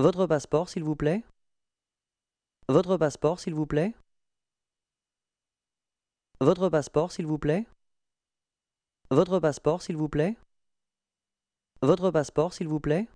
Votre passeport, s'il vous plaît. Votre passeport, s'il vous plaît. Votre passeport, s'il vous plaît. Votre passeport, s'il vous plaît. Votre passeport, s'il vous plaît.